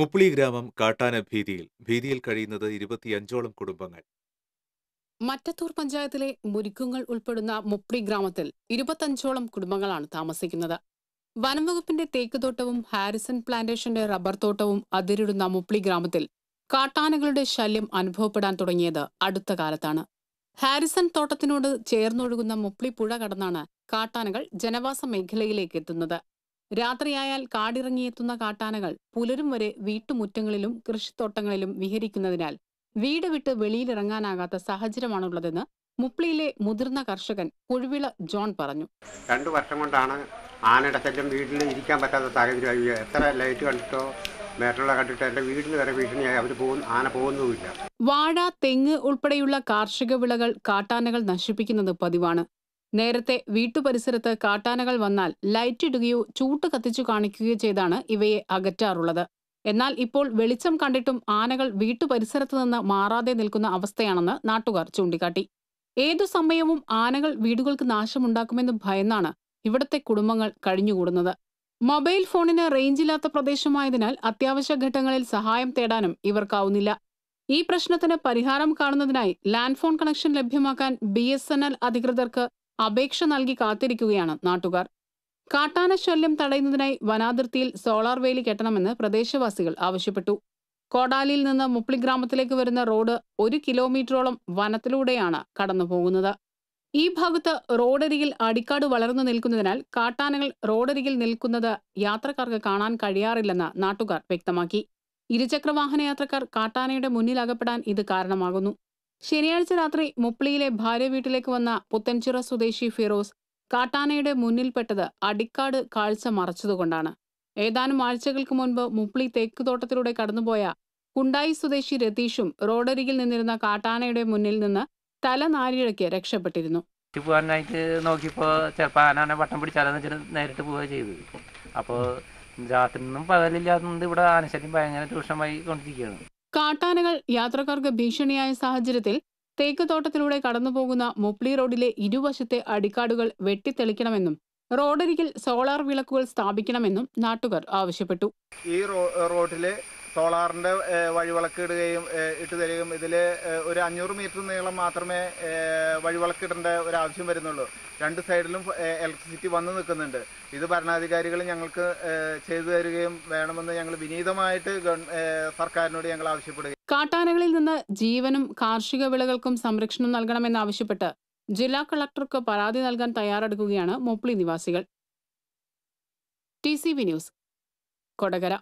മുപ്പിളി ഗ്രാമം കാട്ടാന ഭീതിയിൽ ഭീതിയിൽ കഴിയുന്നത് ഇരുപത്തിയഞ്ചോളം കുടുംബങ്ങൾ മറ്റത്തൂർ പഞ്ചായത്തിലെ മുരിക്കുങ്ങൾ ഉൾപ്പെടുന്ന മുപ്പ്ളി ഗ്രാമത്തിൽ ഇരുപത്തഞ്ചോളം കുടുംബങ്ങളാണ് താമസിക്കുന്നത് വനംവകുപ്പിന്റെ തോട്ടവും ഹാരിസൺ പ്ലാന്റേഷന്റെ റബ്ബർ തോട്ടവും അതിരിടുന്ന മുപ്പ്ളി ഗ്രാമത്തിൽ കാട്ടാനകളുടെ ശല്യം അനുഭവപ്പെടാൻ തുടങ്ങിയത് അടുത്ത കാലത്താണ് ഹാരിസൺ തോട്ടത്തിനോട് ചേർന്നൊഴുകുന്ന മുപ്പ്ളി പുഴ കടന്നാണ് കാട്ടാനകൾ ജനവാസ മേഖലയിലേക്ക് എത്തുന്നത് രാത്രിയായാൽ കാടിറങ്ങിയെത്തുന്ന കാട്ടാനകൾ പുലരും വരെ വീട്ടുമുറ്റങ്ങളിലും കൃഷിത്തോട്ടങ്ങളിലും വിഹരിക്കുന്നതിനാൽ വീട് വിട്ട് വെളിയിലിറങ്ങാനാകാത്ത സാഹചര്യമാണുള്ളതെന്ന് മുപ്ലിയിലെ മുതിർന്ന കർഷകൻ കുഴുവിള ജോൺ പറഞ്ഞു രണ്ടു വർഷം കൊണ്ടാണ് ആനയുടെ ശല്യം വീട്ടിൽ ഇരിക്കാൻ പറ്റാത്ത സാഹചര്യമായി എത്ര ലൈറ്റ് കണ്ടിട്ടോ മേട്ടുള്ള കണ്ടിട്ടോ എൻ്റെ വീട്ടിൽ വരെ ഭീഷണിയായി അവർ പോകുന്ന ആന പോകുന്നുമില്ല വാഴ തെങ്ങ് ഉൾപ്പെടെയുള്ള കാർഷിക വിളകൾ കാട്ടാനകൾ നശിപ്പിക്കുന്നത് പതിവാണ് നേരത്തെ വീട്ടുപരിസരത്ത് കാട്ടാനകൾ വന്നാൽ ലൈറ്റ് ഇടുകയോ ചൂട്ട് കത്തിച്ചു കാണിക്കുകയോ ചെയ്താണ് ഇവയെ അകറ്റാറുള്ളത് എന്നാൽ ഇപ്പോൾ വെളിച്ചം കണ്ടിട്ടും ആനകൾ വീട്ടുപരിസരത്ത് നിന്ന് മാറാതെ നിൽക്കുന്ന അവസ്ഥയാണെന്ന് നാട്ടുകാർ ചൂണ്ടിക്കാട്ടി ഏതു സമയവും ആനകൾ വീടുകൾക്ക് നാശമുണ്ടാക്കുമെന്ന് ഭയന്നാണ് ഇവിടത്തെ കുടുംബങ്ങൾ കഴിഞ്ഞുകൂടുന്നത് മൊബൈൽ ഫോണിന് റേഞ്ചില്ലാത്ത പ്രദേശമായതിനാൽ അത്യാവശ്യ ഘട്ടങ്ങളിൽ സഹായം തേടാനും ഇവർക്കാവുന്നില്ല ഈ പ്രശ്നത്തിന് പരിഹാരം കാണുന്നതിനായി ലാൻഡ് ഫോൺ കണക്ഷൻ ലഭ്യമാക്കാൻ ബി അധികൃതർക്ക് അപേക്ഷ നൽകി കാത്തിരിക്കുകയാണ് നാട്ടുകാർ കാട്ടാന ശല്യം തടയുന്നതിനായി വനാതിർത്തിയിൽ സോളാർ വേലി കെട്ടണമെന്ന് പ്രദേശവാസികൾ ആവശ്യപ്പെട്ടു കോടാലിയിൽ നിന്ന് മുപ്ലി ഗ്രാമത്തിലേക്ക് വരുന്ന റോഡ് ഒരു കിലോമീറ്ററോളം വനത്തിലൂടെയാണ് കടന്നു ഈ ഭാഗത്ത് റോഡരികിൽ അടിക്കാട് വളർന്നു നിൽക്കുന്നതിനാൽ കാട്ടാനകൾ റോഡരികിൽ നിൽക്കുന്നത് യാത്രക്കാർക്ക് കാണാൻ കഴിയാറില്ലെന്ന് നാട്ടുകാർ വ്യക്തമാക്കി ഇരുചക്ര വാഹന യാത്രക്കാർ കാട്ടാനയുടെ മുന്നിൽ അകപ്പെടാൻ ഇത് കാരണമാകുന്നു ശനിയാഴ്ച രാത്രി മുപ്ലിയിലെ ഭാര്യ വീട്ടിലേക്ക് വന്ന പുത്തൻചിറ സ്വദേശി ഫിറോസ് കാട്ടാനയുടെ മുന്നിൽപ്പെട്ടത് അടിക്കാട് കാഴ്ച മറച്ചതുകൊണ്ടാണ് ഏതാനും ആഴ്ചകൾക്ക് മുൻപ് തേക്ക് തോട്ടത്തിലൂടെ കടന്നുപോയ കുണ്ടായി സ്വദേശി രതീഷും റോഡരികിൽ നിന്നിരുന്ന കാട്ടാനയുടെ മുന്നിൽ നിന്ന് തല നാരിഴക്ക് രക്ഷപ്പെട്ടിരുന്നു പോകാനായിട്ട് നോക്കിയപ്പോൾ വട്ടം പിടിച്ചാലെന്ന് വെച്ചിട്ട് നേരിട്ട് ചെയ്തു അപ്പോൾ രാത്രി ഇവിടെ ആനശല്യം ഭയങ്കര രൂക്ഷമായി കൊണ്ടിരിക്കുകയാണ് കാട്ടാനകൾ യാത്രക്കാർക്ക് ഭീഷണിയായ സാഹചര്യത്തിൽ തേക്ക് തോട്ടത്തിലൂടെ കടന്നുപോകുന്ന മുപ്ലി റോഡിലെ ഇരുവശത്തെ അടിക്കാടുകൾ വെട്ടിത്തെളിക്കണമെന്നും റോഡരികിൽ സോളാർ വിളക്കുകൾ സ്ഥാപിക്കണമെന്നും നാട്ടുകാർ ആവശ്യപ്പെട്ടു ഈ റോഡിലെ സോളാറിൻ്റെ വഴിവിളക്ക് ഇടുകയും ഇട്ട് തരികയും ഇതിൽ ഒരു അഞ്ഞൂറ് മീറ്റർ നീളം മാത്രമേ വഴിവിളക്ക് ഇടേണ്ട ഒരു ആവശ്യം വരുന്നുള്ളൂ രണ്ട് സൈഡിലും ഇലക്ട്രിസിറ്റി വന്നു നിൽക്കുന്നുണ്ട് ഇത് ഭരണാധികാരികൾ ഞങ്ങൾക്ക് ചെയ്തു തരികയും വേണമെന്ന് ഞങ്ങൾ വിനീതമായിട്ട് സർക്കാരിനോട് ഞങ്ങൾ ആവശ്യപ്പെടുകയും കാട്ടാനകളിൽ നിന്ന് ജീവനും കാർഷിക വിളകൾക്കും സംരക്ഷണം നൽകണമെന്നാവശ്യപ്പെട്ട് ജില്ലാ കളക്ടർക്ക് പരാതി നൽകാൻ തയ്യാറെടുക്കുകയാണ് മൊപ്ലി നിവാസികൾ T C V news Kodakara